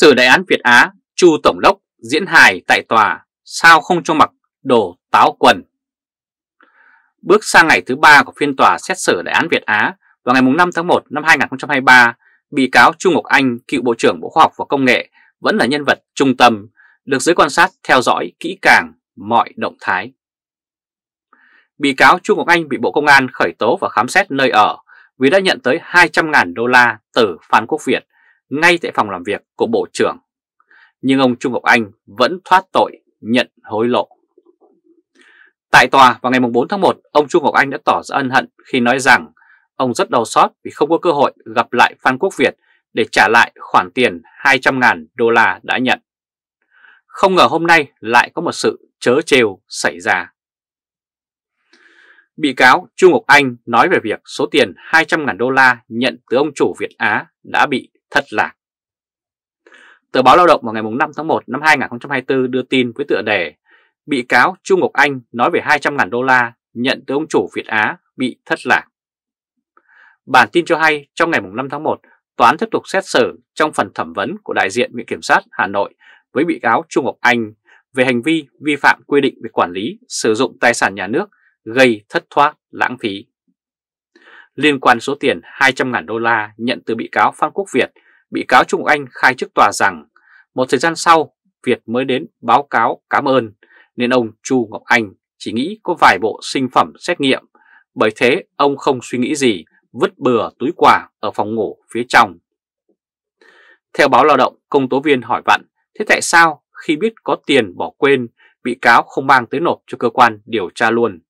Sự đại án Việt Á, Chu Tổng Lốc diễn hài tại tòa, sao không cho mặc đồ táo quần? Bước sang ngày thứ ba của phiên tòa xét xử đại án Việt Á vào ngày 5 tháng 1 năm 2023, bị cáo Chu Ngọc Anh, cựu Bộ trưởng Bộ Khoa học và Công nghệ, vẫn là nhân vật trung tâm, được giới quan sát theo dõi kỹ càng mọi động thái. Bị cáo Chu Ngọc Anh bị Bộ Công an khởi tố và khám xét nơi ở vì đã nhận tới 200.000 đô la từ Phan Quốc Việt, ngay tại phòng làm việc của Bộ trưởng. Nhưng ông Trung Ngọc Anh vẫn thoát tội nhận hối lộ. Tại tòa vào ngày 4 tháng 1, ông Trung Ngọc Anh đã tỏ ra ân hận khi nói rằng ông rất đau xót vì không có cơ hội gặp lại Phan Quốc Việt để trả lại khoản tiền 200.000 đô la đã nhận. Không ngờ hôm nay lại có một sự chớ trêu xảy ra. Bị cáo Trung Ngọc Anh nói về việc số tiền 200.000 đô la nhận từ ông chủ Việt Á đã bị thật là Tờ báo Lao động vào ngày 5 tháng 1 năm 2024 đưa tin với tựa đề Bị cáo Trung Ngọc Anh nói về 200.000 đô la nhận từ ông chủ Việt Á bị thất lạc. Bản tin cho hay trong ngày 5 tháng 1, tòa án tiếp tục xét xử trong phần thẩm vấn của đại diện Viện Kiểm sát Hà Nội với bị cáo Trung Ngọc Anh về hành vi vi phạm quy định về quản lý sử dụng tài sản nhà nước gây thất thoát lãng phí. Liên quan số tiền 200.000 đô la nhận từ bị cáo Phan Quốc Việt Bị cáo Trung Anh khai trước tòa rằng một thời gian sau Việt mới đến báo cáo cảm ơn nên ông Chu Ngọc Anh chỉ nghĩ có vài bộ sinh phẩm xét nghiệm bởi thế ông không suy nghĩ gì vứt bừa túi quà ở phòng ngủ phía trong. Theo báo lao động, công tố viên hỏi vặn thế tại sao khi biết có tiền bỏ quên bị cáo không mang tới nộp cho cơ quan điều tra luôn?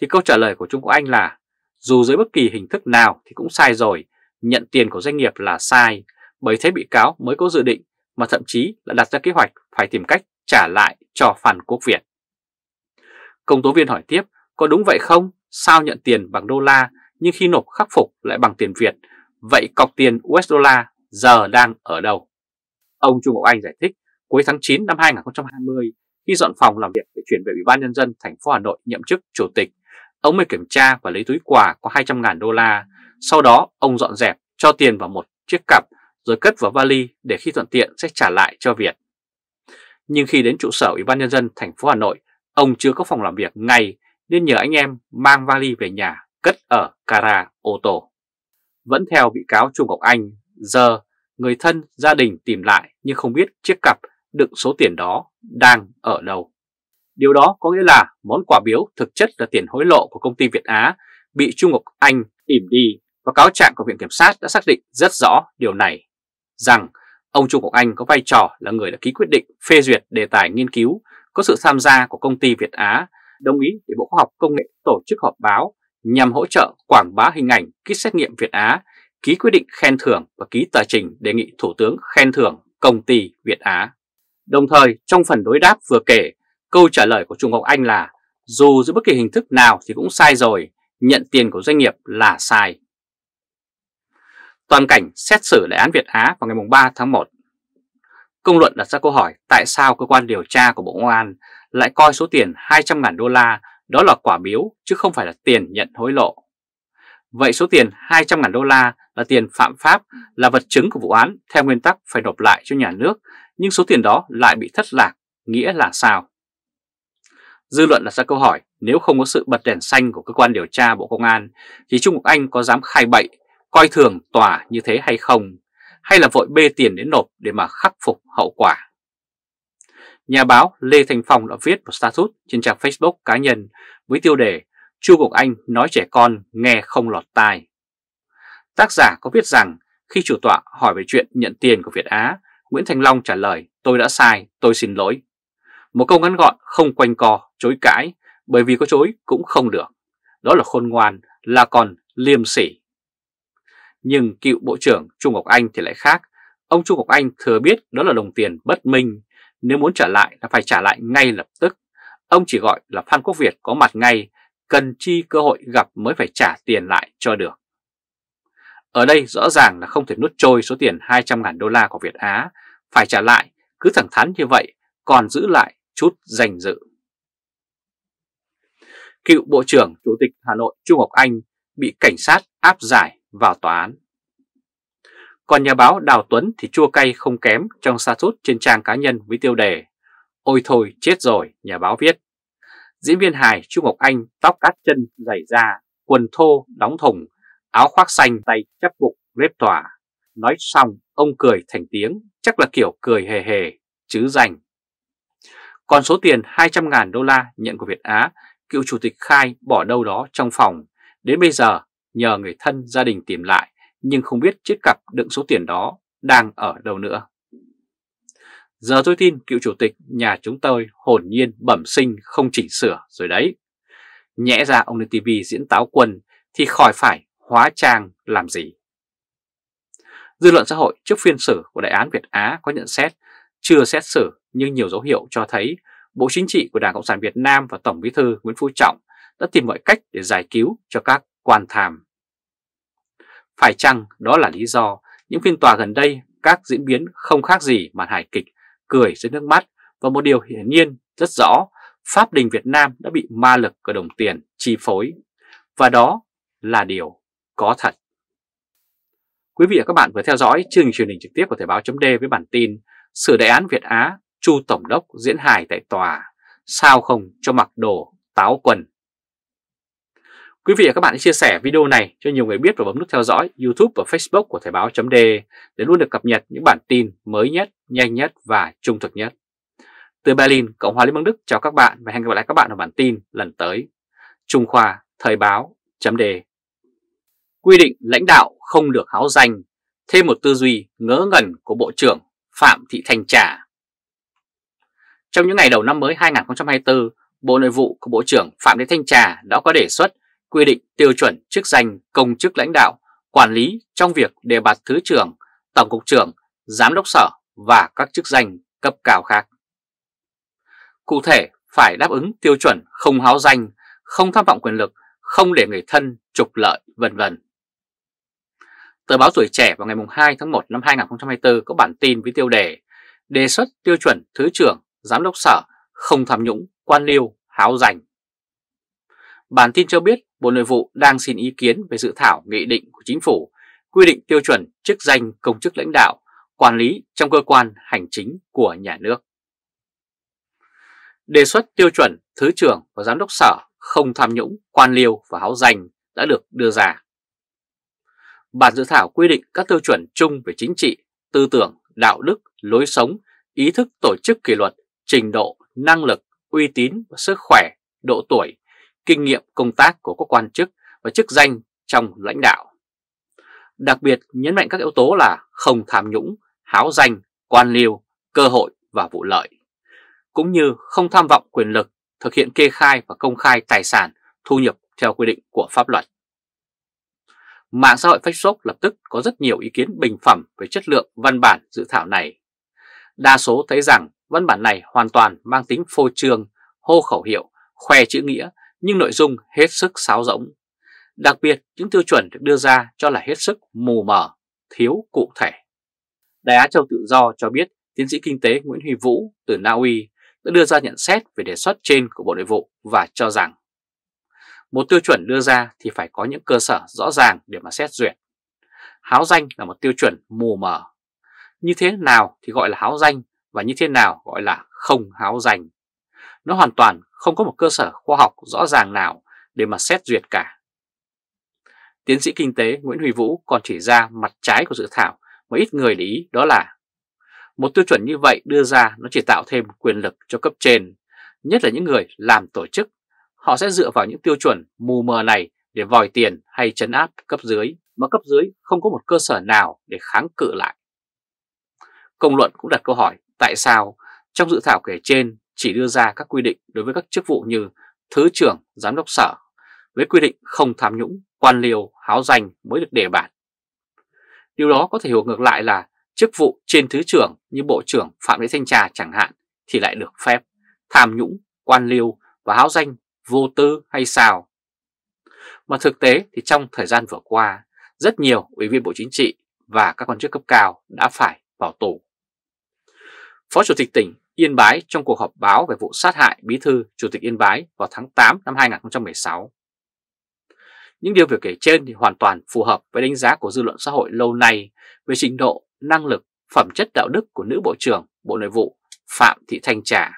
Thì câu trả lời của Trung Quốc Anh là dù dưới bất kỳ hình thức nào thì cũng sai rồi, nhận tiền của doanh nghiệp là sai, bởi thế bị cáo mới có dự định mà thậm chí là đặt ra kế hoạch phải tìm cách trả lại cho phản quốc Việt. Công tố viên hỏi tiếp, có đúng vậy không? Sao nhận tiền bằng đô la nhưng khi nộp khắc phục lại bằng tiền Việt? Vậy cọc tiền US đô giờ đang ở đâu? Ông Trung Ngọc Anh giải thích, cuối tháng 9 năm 2020, khi dọn phòng làm việc để chuyển về Ủy ban Nhân dân thành phố Hà Nội nhậm chức chủ tịch, ông mới kiểm tra và lấy túi quà có 200.000 đô la. Sau đó, ông dọn dẹp, cho tiền vào một chiếc cặp rồi cất vào vali để khi thuận tiện sẽ trả lại cho Việt. Nhưng khi đến trụ sở Ủy ban Nhân dân thành phố Hà Nội, ông chưa có phòng làm việc ngay nên nhờ anh em mang vali về nhà cất ở cara ô tô. Vẫn theo bị cáo Trung Ngọc Anh, giờ người thân gia đình tìm lại nhưng không biết chiếc cặp đựng số tiền đó đang ở đâu. Điều đó có nghĩa là món quà biếu thực chất là tiền hối lộ của công ty Việt Á bị Trung Ngọc Anh tìm đi và cáo trạng của Viện Kiểm sát đã xác định rất rõ điều này rằng ông Trung Quốc Anh có vai trò là người đã ký quyết định phê duyệt đề tài nghiên cứu có sự tham gia của công ty Việt Á, đồng ý để Bộ Khoa học Công nghệ tổ chức họp báo nhằm hỗ trợ quảng bá hình ảnh kit xét nghiệm Việt Á, ký quyết định khen thưởng và ký tờ trình đề nghị Thủ tướng khen thưởng công ty Việt Á. Đồng thời, trong phần đối đáp vừa kể, câu trả lời của Trung Quốc Anh là dù dưới bất kỳ hình thức nào thì cũng sai rồi, nhận tiền của doanh nghiệp là sai toàn cảnh xét xử đại án Việt Á vào ngày 3 tháng 1. Công luận đặt ra câu hỏi tại sao cơ quan điều tra của Bộ Công an lại coi số tiền 200.000 đô la đó là quả biếu chứ không phải là tiền nhận hối lộ. Vậy số tiền 200.000 đô la là tiền phạm pháp, là vật chứng của vụ án theo nguyên tắc phải nộp lại cho nhà nước, nhưng số tiền đó lại bị thất lạc, nghĩa là sao? Dư luận đặt ra câu hỏi nếu không có sự bật đèn xanh của cơ quan điều tra Bộ Công an thì Trung Quốc Anh có dám khai bậy coi thường tòa như thế hay không, hay là vội bê tiền đến nộp để mà khắc phục hậu quả. Nhà báo Lê Thành Phong đã viết một status trên trang Facebook cá nhân với tiêu đề Chu Ngọc Anh nói trẻ con nghe không lọt tai. Tác giả có viết rằng khi chủ tọa hỏi về chuyện nhận tiền của Việt Á, Nguyễn Thành Long trả lời tôi đã sai, tôi xin lỗi. Một câu ngắn gọn không quanh co, chối cãi, bởi vì có chối cũng không được. Đó là khôn ngoan, là còn liêm sỉ nhưng cựu Bộ trưởng Trung Ngọc Anh thì lại khác. Ông Trung Ngọc Anh thừa biết đó là đồng tiền bất minh. Nếu muốn trả lại là phải trả lại ngay lập tức. Ông chỉ gọi là Phan Quốc Việt có mặt ngay, cần chi cơ hội gặp mới phải trả tiền lại cho được. Ở đây rõ ràng là không thể nuốt trôi số tiền 200.000 đô la của Việt Á, phải trả lại, cứ thẳng thắn như vậy, còn giữ lại chút danh dự. Cựu Bộ trưởng Chủ tịch Hà Nội Trung Ngọc Anh bị cảnh sát áp giải vào tòa án. Còn nhà báo Đào Tuấn thì chua cay không kém trong sa thút trên trang cá nhân với tiêu đề Ôi thôi chết rồi, nhà báo viết. Diễn viên hài Trung Ngọc Anh tóc cắt chân dày da quần thô đóng thùng, áo khoác xanh tay chắp bụng rếp tòa. Nói xong, ông cười thành tiếng, chắc là kiểu cười hề hề, chứ dành. Còn số tiền 200.000 đô la nhận của Việt Á, cựu chủ tịch Khai bỏ đâu đó trong phòng, đến bây giờ nhờ người thân gia đình tìm lại nhưng không biết chiếc cặp đựng số tiền đó đang ở đâu nữa. Giờ tôi tin cựu chủ tịch nhà chúng tôi hồn nhiên bẩm sinh không chỉnh sửa rồi đấy. Nhẽ ra ông lên TV diễn táo quân thì khỏi phải hóa trang làm gì. Dư luận xã hội trước phiên xử của Đại án Việt Á có nhận xét chưa xét xử nhưng nhiều dấu hiệu cho thấy Bộ Chính trị của Đảng Cộng sản Việt Nam và Tổng Bí thư Nguyễn Phú Trọng đã tìm mọi cách để giải cứu cho các Quan Tham. Phải chăng đó là lý do những phiên tòa gần đây các diễn biến không khác gì màn hài kịch cười dưới nước mắt và một điều hiển nhiên rất rõ Pháp đình Việt Nam đã bị ma lực của đồng tiền chi phối và đó là điều có thật. Quý vị và các bạn vừa theo dõi chương trình truyền hình trực tiếp của Thời báo chấm với bản tin Sửa đại án Việt Á, Chu Tổng đốc diễn hài tại tòa, sao không cho mặc đồ táo quần Quý vị và các bạn hãy chia sẻ video này cho nhiều người biết và bấm nút theo dõi YouTube và Facebook của Thời báo .de để luôn được cập nhật những bản tin mới nhất, nhanh nhất và trung thực nhất. Từ Berlin, Cộng hòa Liên bang Đức chào các bạn và hẹn gặp lại các bạn ở bản tin lần tới. Trung Khoa Thời báo .de Quy định lãnh đạo không được háo danh, thêm một tư duy ngớ ngẩn của Bộ trưởng Phạm Thị Thanh Trà. Trong những ngày đầu năm mới 2024, Bộ Nội vụ của Bộ trưởng Phạm Thị Thanh Trà đã có đề xuất quy định tiêu chuẩn chức danh công chức lãnh đạo, quản lý trong việc đề bạt thứ trưởng, tổng cục trưởng, giám đốc sở và các chức danh cấp cao khác. Cụ thể, phải đáp ứng tiêu chuẩn không háo danh, không tham vọng quyền lực, không để người thân trục lợi, vân vân. Tờ báo Tuổi Trẻ vào ngày 2 tháng 1 năm 2024 có bản tin với tiêu đề Đề xuất tiêu chuẩn Thứ trưởng, Giám đốc Sở không tham nhũng, quan liêu, háo danh Bản tin cho biết Bộ Nội vụ đang xin ý kiến về dự thảo nghị định của chính phủ quy định tiêu chuẩn chức danh công chức lãnh đạo, quản lý trong cơ quan hành chính của nhà nước. Đề xuất tiêu chuẩn Thứ trưởng và Giám đốc Sở không tham nhũng, quan liêu và háo danh đã được đưa ra. Bản dự thảo quy định các tiêu chuẩn chung về chính trị, tư tưởng, đạo đức, lối sống, ý thức tổ chức kỷ luật, trình độ, năng lực, uy tín và sức khỏe, độ tuổi, kinh nghiệm công tác của các quan chức và chức danh trong lãnh đạo. Đặc biệt nhấn mạnh các yếu tố là không tham nhũng, háo danh, quan liêu, cơ hội và vụ lợi, cũng như không tham vọng quyền lực, thực hiện kê khai và công khai tài sản, thu nhập theo quy định của pháp luật. Mạng xã hội Facebook lập tức có rất nhiều ý kiến bình phẩm về chất lượng văn bản dự thảo này. Đa số thấy rằng văn bản này hoàn toàn mang tính phô trương, hô khẩu hiệu, khoe chữ nghĩa nhưng nội dung hết sức sáo rỗng. Đặc biệt, những tiêu chuẩn được đưa ra cho là hết sức mù mờ, thiếu cụ thể. Đài Á Châu Tự Do cho biết tiến sĩ kinh tế Nguyễn Huy Vũ từ Na Uy đã đưa ra nhận xét về đề xuất trên của Bộ Nội vụ và cho rằng một tiêu chuẩn đưa ra thì phải có những cơ sở rõ ràng để mà xét duyệt. Háo danh là một tiêu chuẩn mù mờ. Như thế nào thì gọi là háo danh và như thế nào gọi là không háo danh nó hoàn toàn không có một cơ sở khoa học rõ ràng nào để mà xét duyệt cả. Tiến sĩ kinh tế Nguyễn Huy Vũ còn chỉ ra mặt trái của dự thảo mà ít người để ý đó là một tiêu chuẩn như vậy đưa ra nó chỉ tạo thêm quyền lực cho cấp trên, nhất là những người làm tổ chức. Họ sẽ dựa vào những tiêu chuẩn mù mờ này để vòi tiền hay chấn áp cấp dưới, mà cấp dưới không có một cơ sở nào để kháng cự lại. Công luận cũng đặt câu hỏi tại sao trong dự thảo kể trên chỉ đưa ra các quy định đối với các chức vụ như Thứ trưởng, Giám đốc Sở, với quy định không tham nhũng, quan liêu, háo danh mới được đề bản. Điều đó có thể hiểu ngược lại là chức vụ trên Thứ trưởng như Bộ trưởng Phạm Lê Thanh Trà chẳng hạn thì lại được phép tham nhũng, quan liêu và háo danh vô tư hay sao. Mà thực tế thì trong thời gian vừa qua, rất nhiều ủy viên Bộ Chính trị và các quan chức cấp cao đã phải vào tù. Phó Chủ tịch tỉnh Yên Bái trong cuộc họp báo về vụ sát hại bí thư Chủ tịch Yên Bái vào tháng 8 năm 2016. Những điều việc kể trên thì hoàn toàn phù hợp với đánh giá của dư luận xã hội lâu nay về trình độ, năng lực, phẩm chất đạo đức của nữ Bộ trưởng Bộ Nội vụ Phạm Thị Thanh Trà.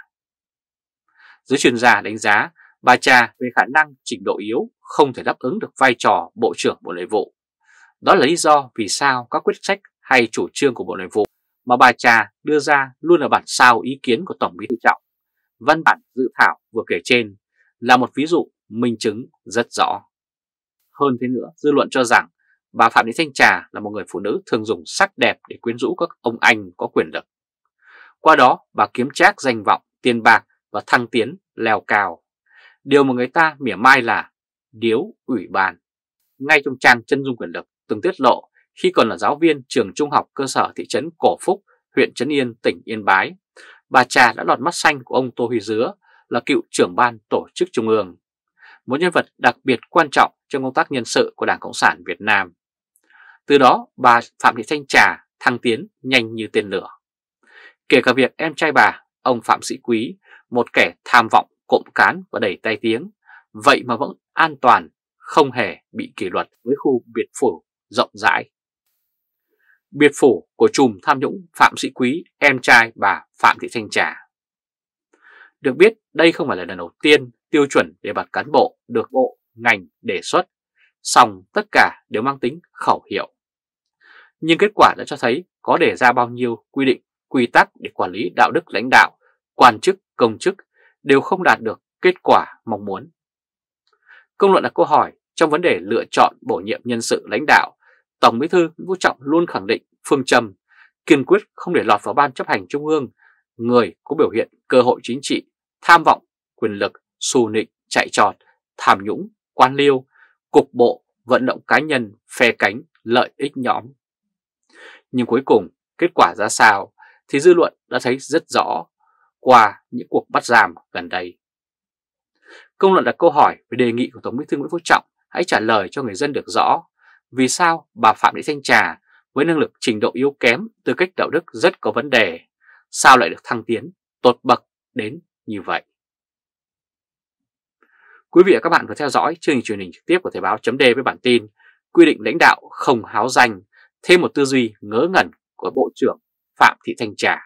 Giới chuyên gia đánh giá bà Trà về khả năng trình độ yếu không thể đáp ứng được vai trò Bộ trưởng Bộ Nội vụ. Đó là lý do vì sao các quyết sách hay chủ trương của Bộ Nội vụ mà bà Trà đưa ra luôn là bản sao ý kiến của Tổng bí thư Trọng. Văn bản dự thảo vừa kể trên là một ví dụ minh chứng rất rõ. Hơn thế nữa, dư luận cho rằng bà Phạm Thị Thanh Trà là một người phụ nữ thường dùng sắc đẹp để quyến rũ các ông anh có quyền lực. Qua đó, bà kiếm trác danh vọng, tiền bạc và thăng tiến leo cao. Điều mà người ta mỉa mai là điếu ủy ban. Ngay trong trang chân dung quyền lực từng tiết lộ khi còn là giáo viên trường trung học cơ sở thị trấn Cổ Phúc, huyện Trấn Yên, tỉnh Yên Bái, bà Trà đã lọt mắt xanh của ông Tô Huy Dứa là cựu trưởng ban tổ chức trung ương, một nhân vật đặc biệt quan trọng trong công tác nhân sự của Đảng Cộng sản Việt Nam. Từ đó, bà Phạm Thị Thanh Trà thăng tiến nhanh như tên lửa. Kể cả việc em trai bà, ông Phạm Sĩ Quý, một kẻ tham vọng, cộm cán và đầy tai tiếng, vậy mà vẫn an toàn, không hề bị kỷ luật với khu biệt phủ rộng rãi biệt phủ của chùm tham nhũng Phạm Sĩ Quý, em trai bà Phạm Thị Thanh Trà. Được biết, đây không phải là lần đầu tiên tiêu chuẩn đề bạt cán bộ được bộ ngành đề xuất, song tất cả đều mang tính khẩu hiệu. Nhưng kết quả đã cho thấy có đề ra bao nhiêu quy định, quy tắc để quản lý đạo đức lãnh đạo, quan chức, công chức đều không đạt được kết quả mong muốn. Công luận là câu hỏi trong vấn đề lựa chọn bổ nhiệm nhân sự lãnh đạo Tổng Bí thư Nguyễn Phú Trọng luôn khẳng định phương châm kiên quyết không để lọt vào ban chấp hành trung ương người có biểu hiện cơ hội chính trị, tham vọng, quyền lực, xù nịnh, chạy trọt, tham nhũng, quan liêu, cục bộ, vận động cá nhân, phe cánh, lợi ích nhóm. Nhưng cuối cùng, kết quả ra sao thì dư luận đã thấy rất rõ qua những cuộc bắt giam gần đây. Công luận đặt câu hỏi về đề nghị của Tổng bí thư Nguyễn Phú Trọng hãy trả lời cho người dân được rõ vì sao bà Phạm Thị Thanh Trà với năng lực trình độ yếu kém tư cách đạo đức rất có vấn đề, sao lại được thăng tiến tột bậc đến như vậy. Quý vị và các bạn vừa theo dõi chương trình truyền hình trực tiếp của Thời báo chấm với bản tin quy định lãnh đạo không háo danh, thêm một tư duy ngớ ngẩn của Bộ trưởng Phạm Thị Thanh Trà.